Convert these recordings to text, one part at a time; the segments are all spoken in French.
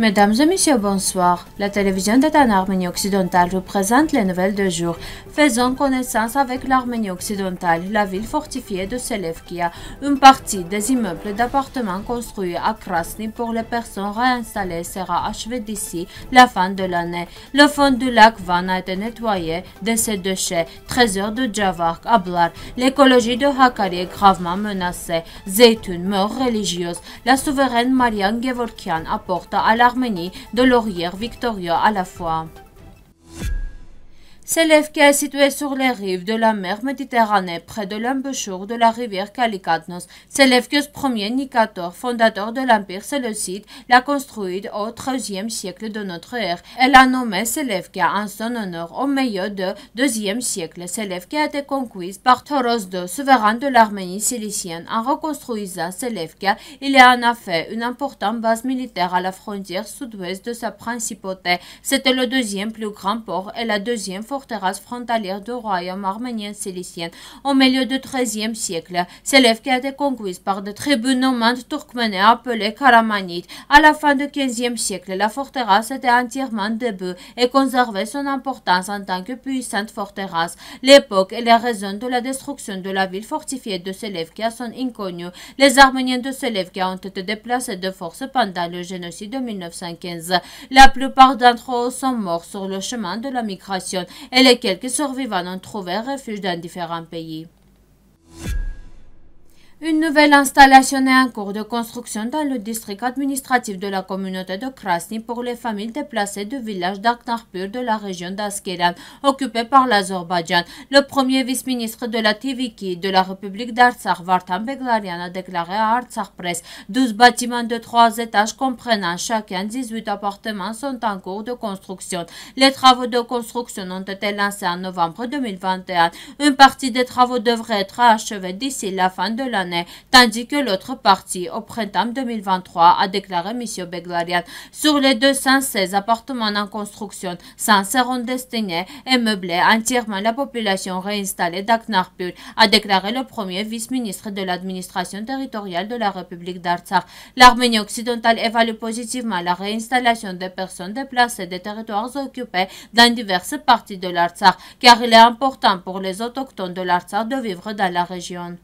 Mesdames et messieurs, bonsoir. La télévision de en Arménie occidentale vous présente les nouvelles de jour. Faisons connaissance avec l'Arménie occidentale, la ville fortifiée de Selevkia. Une partie des immeubles d'appartements construits à Krasny pour les personnes réinstallées sera achevée d'ici la fin de l'année. Le fond du lac Van a été nettoyé de ses déchets. Trésor de Javark, Ablar. L'écologie de Hakkari est gravement menacée. Zeytun meurt religieuse. La souveraine Marianne Gevorkian apporte à la l'Arménie de Laurière Victoria à la fois s'élève qui est situé sur les rives de la mer Méditerranée, près de l'embouchure de la rivière Kalikatnos. Selevkios premier Nikator, fondateur de l'Empire séleucide, l'a construite au XIIIe siècle de notre ère. Elle a nommé Selevka en son honneur au milieu du IIe siècle. qui a été conquise par Thoros II, souverain de l'Arménie cilicienne. En reconstruisant Selevka, il en a fait une importante base militaire à la frontière sud-ouest de sa principauté. C'était le deuxième plus grand port et la deuxième forteresse frontalière du royaume arménien silicien au milieu du XIIIe siècle, Selevka a été conquise par des tribus nomades turkmènes appelées Karamanites. À la fin du XVe siècle, la forteresse était entièrement debout et conservait son importance en tant que puissante forteresse. L'époque et les raisons de la destruction de la ville fortifiée de Selevka sont inconnues. Les Arméniens de Selevka ont été déplacés de force pendant le génocide de 1915. La plupart d'entre eux sont morts sur le chemin de la migration et les quelques survivants ont trouvé refuge dans différents pays. Une nouvelle installation est en cours de construction dans le district administratif de la communauté de Krasny pour les familles déplacées du village d'Aknarpur de la région d'Askeran, occupée par l'Azerbaïdjan. Le premier vice-ministre de la Tiviki de la République d'Artsakh, Vartan Beglarian, a déclaré à Artsakh Press 12 bâtiments de 3 étages comprenant chacun 18 appartements sont en cours de construction. Les travaux de construction ont été lancés en novembre 2021. Une partie des travaux devrait être achevée d'ici la fin de l'année tandis que l'autre partie, au printemps 2023, a déclaré M. Beglarian. Sur les 216 appartements en construction, 100 seront destinés et meublés entièrement la population réinstallée d'Aknarpul, a déclaré le premier vice-ministre de l'administration territoriale de la République d'Artsakh. L'Arménie occidentale évalue positivement la réinstallation des personnes déplacées des territoires occupés dans diverses parties de l'Artsakh, car il est important pour les autochtones de l'Artsakh de vivre dans la région.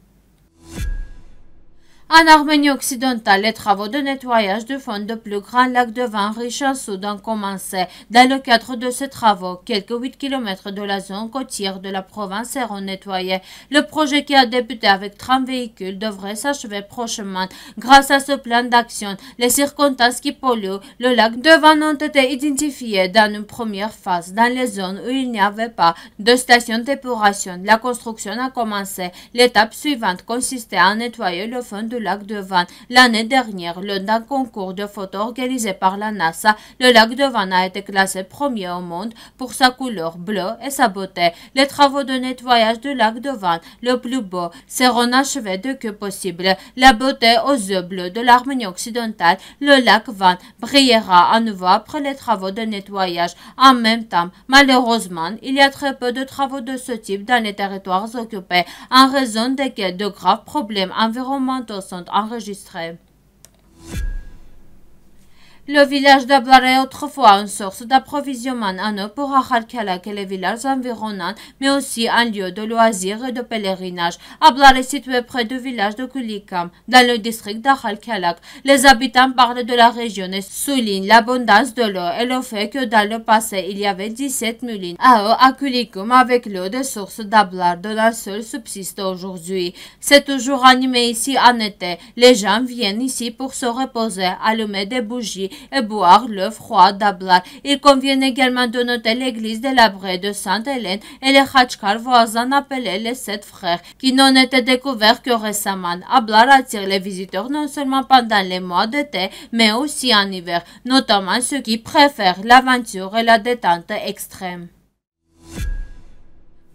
En Arménie occidentale, les travaux de nettoyage du fond de plus grand lac de vin riche en ont commencé. Dans le cadre de ces travaux, quelques 8 km de la zone côtière de la province seront nettoyés. Le projet qui a débuté avec 30 véhicules devrait s'achever prochainement. Grâce à ce plan d'action, les circonstances qui polluent le lac de vin ont été identifiées dans une première phase, dans les zones où il n'y avait pas de station d'épuration. La construction a commencé. L'étape suivante consistait à nettoyer le fond de lac de Van. L'année dernière, lors d'un concours de photos organisé par la NASA, le lac de Van a été classé premier au monde pour sa couleur bleue et sa beauté. Les travaux de nettoyage du lac de Van, le plus beau, seront achevés de que possible. La beauté aux yeux bleus de l'Arménie occidentale, le lac Van brillera à nouveau après les travaux de nettoyage. En même temps, malheureusement, il y a très peu de travaux de ce type dans les territoires occupés en raison desquels de graves problèmes environnementaux sont enregistrés. Le village d'Ablar est autrefois une source d'approvisionnement en eau pour Akhal-Kalak et les villages environnants, mais aussi un lieu de loisirs et de pèlerinage. Ablar est situé près du village de Kulikam, dans le district d'Akhal-Kalak. Les habitants parlent de la région et soulignent l'abondance de l'eau et le fait que dans le passé, il y avait 17 moulins à eau à Kulikum avec l'eau des sources d'Ablar, dont la seule subsiste aujourd'hui. C'est toujours animé ici en été. Les gens viennent ici pour se reposer, allumer des bougies et boire le froid d'Ablar. Il convient également de noter l'église de l'abri de Sainte-Hélène et les Hachkar voisins appelés les sept frères, qui n'ont été découverts que récemment. Ablar attire les visiteurs non seulement pendant les mois d'été, mais aussi en hiver, notamment ceux qui préfèrent l'aventure et la détente extrême.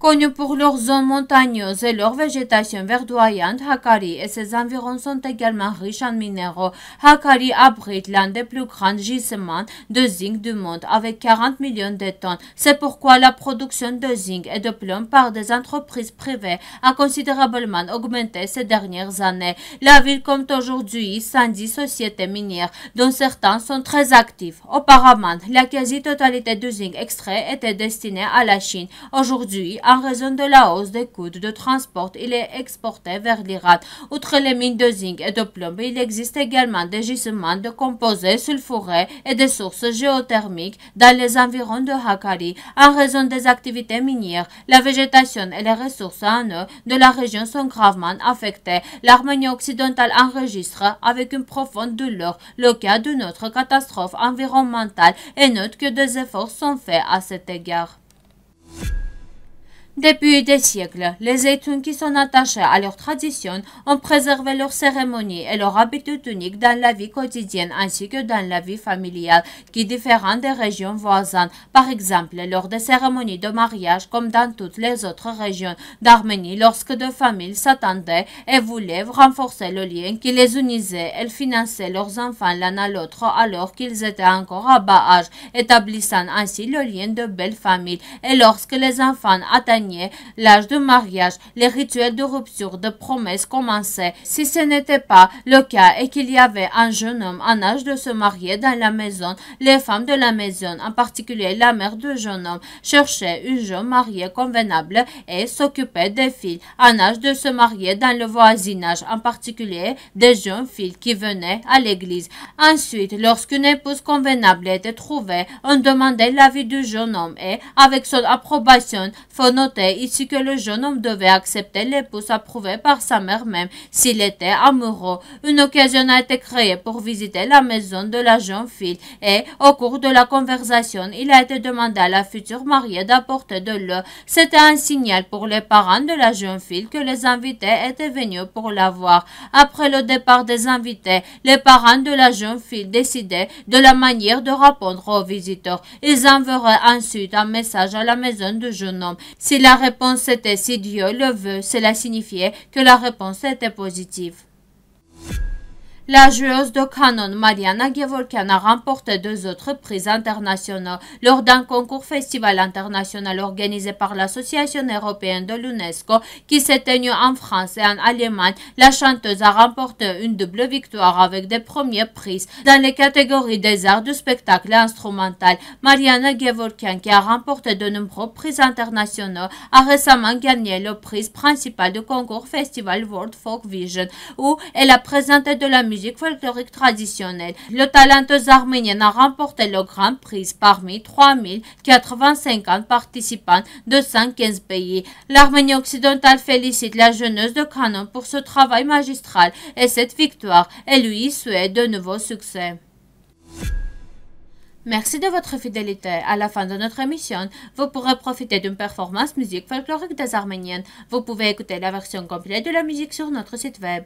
Connu pour leurs zones montagneuses et leur végétation verdoyante, Hakari et ses environs sont également riches en minéraux. Hakari abrite l'un des plus grands gisements de zinc du monde avec 40 millions de tonnes. C'est pourquoi la production de zinc et de plomb par des entreprises privées a considérablement augmenté ces dernières années. La ville compte aujourd'hui 110 sociétés minières, dont certains sont très actifs. Auparavant, la quasi-totalité du zinc extrait était destinée à la Chine. Aujourd'hui, en raison de la hausse des coûts de transport. Il est exporté vers l'Irak. Outre les mines de zinc et de plomb, il existe également des gisements de composés sulfurés et des sources géothermiques dans les environs de Hakkari. En raison des activités minières, la végétation et les ressources en eau de la région sont gravement affectées. L'Arménie occidentale enregistre avec une profonde douleur le cas d'une autre catastrophe environnementale et note que des efforts sont faits à cet égard. Depuis des siècles, les études qui sont attachés à leurs traditions ont préservé leurs cérémonies et leurs habitudes uniques dans la vie quotidienne ainsi que dans la vie familiale qui diffèrent des régions voisines. Par exemple, lors des cérémonies de mariage comme dans toutes les autres régions d'Arménie, lorsque deux familles s'attendaient et voulaient renforcer le lien qui les unisait, elles finançaient leurs enfants l'un à l'autre alors qu'ils étaient encore à bas âge, établissant ainsi le lien de belle famille. Et lorsque les enfants atteignaient l'âge de mariage, les rituels de rupture de promesses commençaient. Si ce n'était pas le cas et qu'il y avait un jeune homme en âge de se marier dans la maison, les femmes de la maison, en particulier la mère du jeune homme, cherchaient une jeune mariée convenable et s'occupaient des filles en âge de se marier dans le voisinage, en particulier des jeunes filles qui venaient à l'église. Ensuite, lorsqu'une épouse convenable était trouvée, on demandait l'avis du jeune homme et, avec son approbation, faut ici que le jeune homme devait accepter l'épouse approuvée par sa mère même s'il était amoureux. Une occasion a été créée pour visiter la maison de la jeune fille et, au cours de la conversation, il a été demandé à la future mariée d'apporter de l'eau. C'était un signal pour les parents de la jeune fille que les invités étaient venus pour la voir. Après le départ des invités, les parents de la jeune fille décidaient de la manière de répondre aux visiteurs. Ils enverraient ensuite un message à la maison du jeune homme la réponse était si Dieu le veut, cela signifiait que la réponse était positive. La joueuse de canon Mariana Gevorkian a remporté deux autres prises internationaux lors d'un concours festival international organisé par l'Association européenne de l'UNESCO qui s'est tenu en France et en Allemagne. La chanteuse a remporté une double victoire avec des premiers prises. dans les catégories des arts du spectacle instrumental. Mariana Gevorkian, qui a remporté de nombreux prix internationaux, a récemment gagné le prix principal du concours festival World Folk Vision où elle a présenté de la musique musique folklorique traditionnelle. Le talenteuse arménienne a remporté le Grand Prix parmi 3085 participants de 115 pays. L'Arménie occidentale félicite la jeunesse de Canon pour ce travail magistral et cette victoire et lui souhaite de nouveaux succès. Merci de votre fidélité. À la fin de notre émission, vous pourrez profiter d'une performance musique folklorique des Arméniennes. Vous pouvez écouter la version complète de la musique sur notre site web.